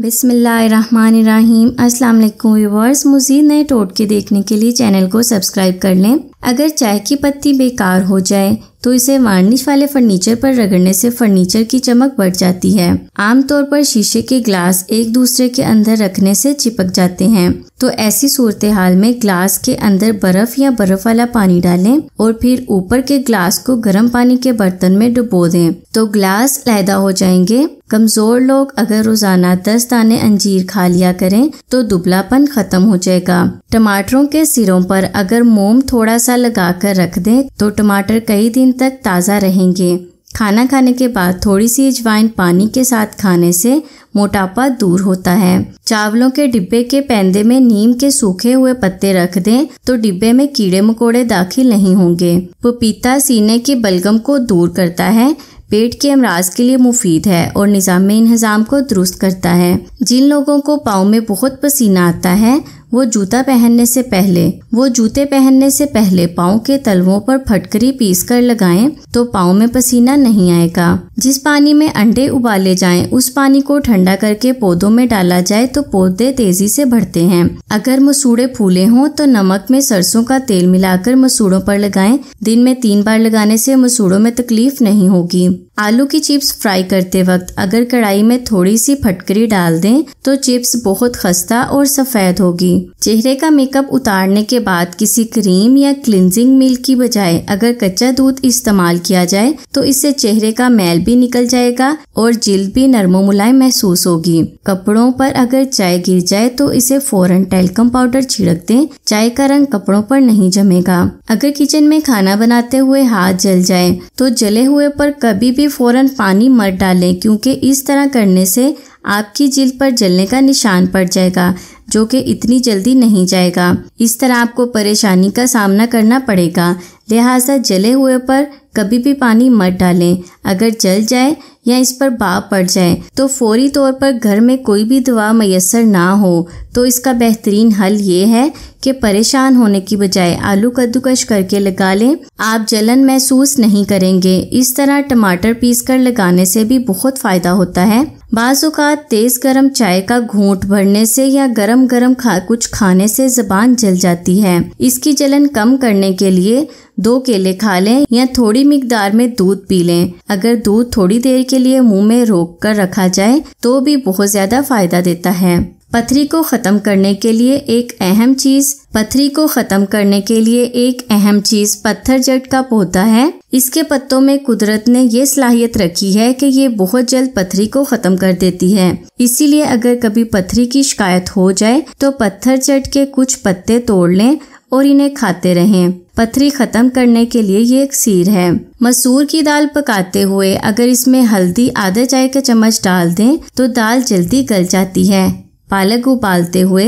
बिसमीम असलकुम व्यूवर्स मज़ीद नए टोटके देखने के लिए चैनल को सब्सक्राइब कर लें अगर चाय की पत्ती बेकार हो जाए तो इसे वार्निश वाले फर्नीचर पर रगड़ने से फर्नीचर की चमक बढ़ जाती है आमतौर पर शीशे के ग्लास एक दूसरे के अंदर रखने से चिपक जाते हैं तो ऐसी सूरत हाल में ग्लास के अंदर बर्फ या बर्फ वाला पानी डालें और फिर ऊपर के ग्लास को गर्म पानी के बर्तन में डुबो दें तो ग्लास लैदा हो जाएंगे कमजोर लोग अगर रोजाना दस दाने अंजीर खा लिया करें तो दुबलापन खत्म हो जाएगा टमाटरों के सिरों पर अगर मोम थोड़ा सा लगा कर रख दें तो टमाटर कई दिन दिन तक ताज़ा रहेंगे खाना खाने के बाद थोड़ी सी अजवाइन पानी के साथ खाने से मोटापा दूर होता है चावलों के डिब्बे के पैंदे में नीम के सूखे हुए पत्ते रख दें तो डिब्बे में कीड़े मकोड़े दाखिल नहीं होंगे पपीता सीने की बलगम को दूर करता है पेट के अमराज के लिए मुफीद है और निज़ाम इंहजाम को दुरुस्त करता है जिन लोगों को पाँव में बहुत पसीना आता है वो जूता पहनने से पहले वो जूते पहनने से पहले पाँव के तलवों पर फटकरी पीस कर लगाए तो पाँव में पसीना नहीं आएगा जिस पानी में अंडे उबाले जाएं उस पानी को ठंडा करके पौधों में डाला जाए तो पौधे तेजी से बढ़ते हैं अगर मसूड़े फूले हों तो नमक में सरसों का तेल मिलाकर मसूड़ों पर लगाएं दिन में तीन बार लगाने से मसूड़ों में तकलीफ नहीं होगी आलू की चिप्स फ्राई करते वक्त अगर कढ़ाई में थोड़ी सी फटकरी डाल दें तो चिप्स बहुत खस्ता और सफ़ेद होगी चेहरे का मेकअप उतारने के बाद किसी क्रीम या क्लिनजिंग मिल की बजाय अगर कच्चा दूध इस्तेमाल किया जाए तो इससे चेहरे का मैल भी निकल जाएगा और जिल्द भी नरमो मुलायम महसूस होगी कपड़ों पर अगर चाय गिर जाए तो इसे फौरन टेलकम पाउडर छिड़क दें चाय का रंग कपड़ों पर नहीं जमेगा अगर किचन में खाना बनाते हुए हाथ जल जाए तो जले हुए पर कभी भी फौरन पानी मत डालें क्योंकि इस तरह करने से आपकी जिल पर जलने का निशान पड़ जाएगा जो कि इतनी जल्दी नहीं जाएगा इस तरह आपको परेशानी का सामना करना पड़ेगा लिहाजा जले हुए पर कभी भी पानी मत डालें अगर जल जाए या इस पर बाप पड़ जाए तो फौरी तौर पर घर में कोई भी दवा मैसर ना हो तो इसका बेहतरीन हल ये है कि परेशान होने की बजाय आलू कद्दूकश करके लगा लें आप जलन महसूस नहीं करेंगे इस तरह टमाटर पीस कर लगाने से भी बहुत फ़ायदा होता है बाज़ात तेज़ गरम चाय का घूट भरने से या गरम गरम खा कुछ खाने से ज़बान जल जाती है इसकी जलन कम करने के लिए दो केले खा लें या थोड़ी मिकदार में दूध पी लें अगर दूध थोड़ी देर के लिए मुंह में रोक कर रखा जाए तो भी बहुत ज़्यादा फायदा देता है पथरी को ख़त्म करने के लिए एक अहम चीज़ पथरी को ख़त्म करने के लिए एक अहम चीज़ पत्थर जट का पौधा है इसके पत्तों में कुदरत ने ये सलाहियत रखी है कि ये बहुत जल्द पथरी को ख़त्म कर देती है इसीलिए अगर कभी पथरी की शिकायत हो जाए तो पत्थर जट के कुछ पत्ते तोड़ लें और इन्हें खाते रहें पथरी खत्म करने के लिए ये एक सीर है मसूर की दाल पकाते हुए अगर इसमें हल्दी आधा चाय का चम्मच डाल दें तो दाल जल्दी गल जाती है पालक उबालते हुए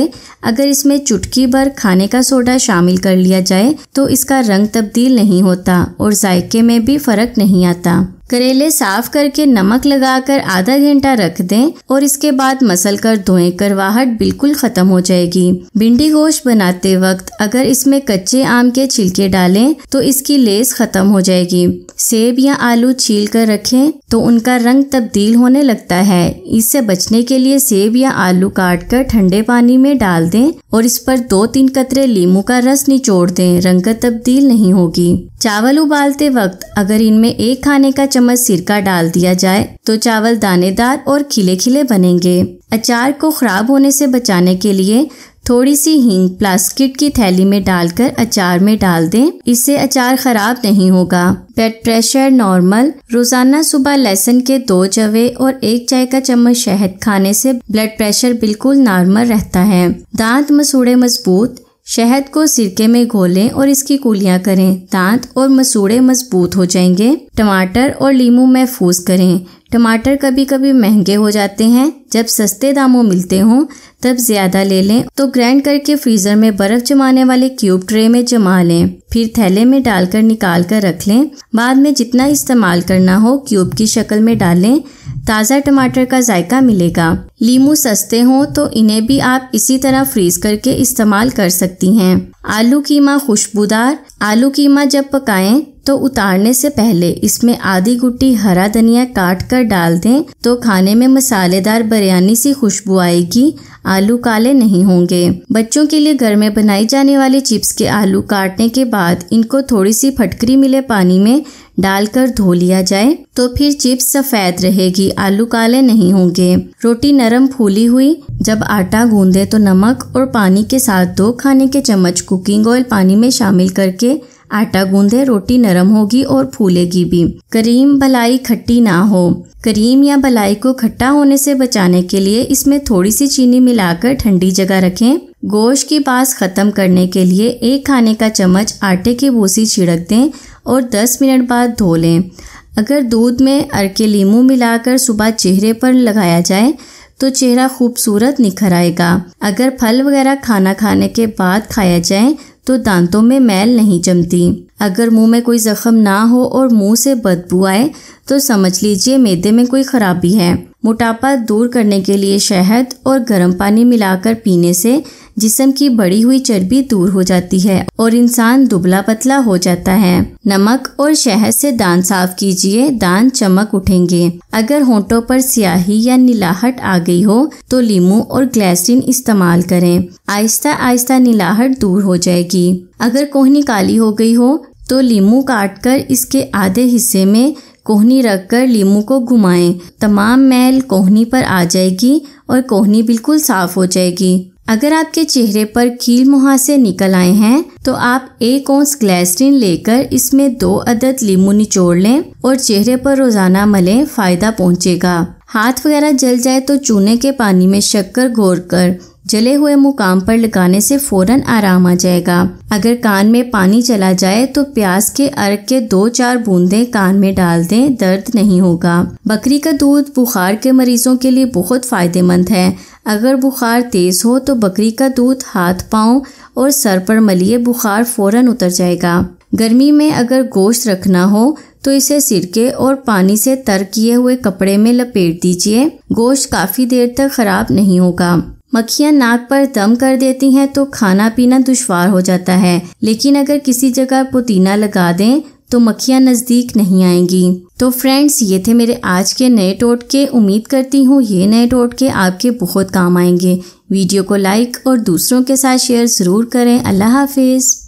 अगर इसमें चुटकी भर खाने का सोडा शामिल कर लिया जाए तो इसका रंग तब्दील नहीं होता और जायके में भी फर्क नहीं आता करेले साफ करके नमक लगाकर आधा घंटा रख दें और इसके बाद मसल कर धोए करवाहट बिल्कुल खत्म हो जाएगी भिंडी गोश्त बनाते वक्त अगर इसमें कच्चे आम के छिलके डालें तो इसकी लेस खत्म हो जाएगी सेब या आलू छील कर रखें तो उनका रंग तब्दील होने लगता है इससे बचने के लिए सेब या आलू काट कर ठंडे पानी में डाल दें और इस पर दो तीन कतरे लीमू का रस निचोड़ दें रंग तब्दील नहीं होगी चावल उबालते वक्त अगर इनमें एक खाने का चम्मच सिरका डाल दिया जाए तो चावल दानेदार और खिले खिले बनेंगे अचार को खराब होने से बचाने के लिए थोड़ी सी हींग प्लास्टिक की थैली में डालकर अचार में डाल दें इससे अचार खराब नहीं होगा ब्लड प्रेशर नॉर्मल रोजाना सुबह लहसुन के दो चवे और एक चाय का चम्मच शहद खाने से ब्लड प्रेशर बिल्कुल नॉर्मल रहता है दांत मसूड़े मजबूत शहद को सिरके में घोलें और इसकी कूलियाँ करें दांत और मसूड़े मजबूत हो जाएंगे टमाटर और लीमू महफूज करें टमाटर कभी कभी महंगे हो जाते हैं जब सस्ते दामों मिलते हों तब ज़्यादा ले लें तो ग्राइंड करके फ्रीज़र में बर्फ़ जमाने वाले क्यूब ट्रे में जमा लें फिर थैले में डालकर निकाल कर रख लें बाद में जितना इस्तेमाल करना हो क्यूब की शक्ल में डालें ताज़ा टमाटर का जायका मिलेगा लीमू सस्ते हों तो इन्हें भी आप इसी तरह फ्रीज करके इस्तेमाल कर सकती हैं आलू कीमा खुशबूदार आलू कीमा जब पकाएं तो उतारने से पहले इसमें आधी गुटी हरा धनिया काट कर डाल दें तो खाने में मसालेदार बिरयानी सी खुशबू आएगी आलू काले नहीं होंगे बच्चों के लिए घर में बनाई जाने वाली चिप्स के आलू काटने के बाद इनको थोड़ी सी फटकरी मिले पानी में डालकर धो लिया जाए तो फिर चिप्स सफेद रहेगी आलू काले नहीं होंगे रोटी नरम फूली हुई जब आटा गूंदे तो नमक और पानी के साथ दो खाने के चम्मच कुकिंग ऑयल पानी में शामिल करके आटा गूंदे रोटी नरम होगी और फूलेगी भी करीम बलाई खट्टी ना हो करीम या बलाई को खट्टा होने से बचाने के लिए इसमें थोड़ी सी चीनी मिलाकर ठंडी जगह रखें गोश्त की बास ख़त्म करने के लिए एक खाने का चम्मच आटे की भूसी छिड़क दें और 10 मिनट बाद धो लें अगर दूध में अरके लीम मिलाकर सुबह चेहरे पर लगाया जाए तो चेहरा खूबसूरत निखर आएगा अगर फल वगैरह खाना खाने के बाद खाया जाए तो दांतों में मैल नहीं जमती अगर मुंह में कोई जख्म ना हो और मुंह से बदबू आए तो समझ लीजिए मेदे में कोई खराबी है मोटापा दूर करने के लिए शहद और गर्म पानी मिलाकर पीने से जिसम की बढ़ी हुई चर्बी दूर हो जाती है और इंसान दुबला पतला हो जाता है नमक और शहद से दान साफ कीजिए दान चमक उठेंगे अगर होंठों पर स्याही या नीलाहट आ गई हो तो लीमू और ग्लैसिन इस्तेमाल करें आहिस्ता आहिस्ता नीलाहट दूर हो जाएगी अगर कोहनी काली हो गई हो तो लीमू कर इसके आधे हिस्से में कोहनी रख कर लीमू को घुमाएं। तमाम मैल कोहनी पर आ जाएगी और कोहनी बिल्कुल साफ हो जाएगी अगर आपके चेहरे पर कील मुहा निकल आए हैं तो आप एक ओंस ग्लैसरीन लेकर इसमें दो अदद लीमू निचोड़ लें और चेहरे पर रोजाना मलें फायदा पहुंचेगा हाथ वगैरह जल जाए तो चूने के पानी में शक्कर घोर कर जले हुए मुकाम पर लगाने से फौरन आराम आ जाएगा अगर कान में पानी चला जाए तो प्याज के अर्क के दो चार बूंदे कान में डाल दें दर्द नहीं होगा बकरी का दूध बुखार के मरीजों के लिए बहुत फायदेमंद है अगर बुखार तेज़ हो तो बकरी का दूध हाथ पाँव और सर पर मलिए बुखार फौरन उतर जाएगा गर्मी में अगर गोश्त रखना हो तो इसे सिरके और पानी से तर किए हुए कपड़े में लपेट दीजिए गोश्त काफ़ी देर तक ख़राब नहीं होगा मक्खियाँ नाक पर दम कर देती हैं तो खाना पीना दुश्वार हो जाता है लेकिन अगर किसी जगह पुदीना लगा दें तो मक्खियाँ नज़दीक नहीं आएंगी तो फ्रेंड्स ये थे मेरे आज के नए टोटके उम्मीद करती हूँ ये नए टोटके आपके बहुत काम आएंगे वीडियो को लाइक और दूसरों के साथ शेयर ज़रूर करें अल्लाह हाफिज़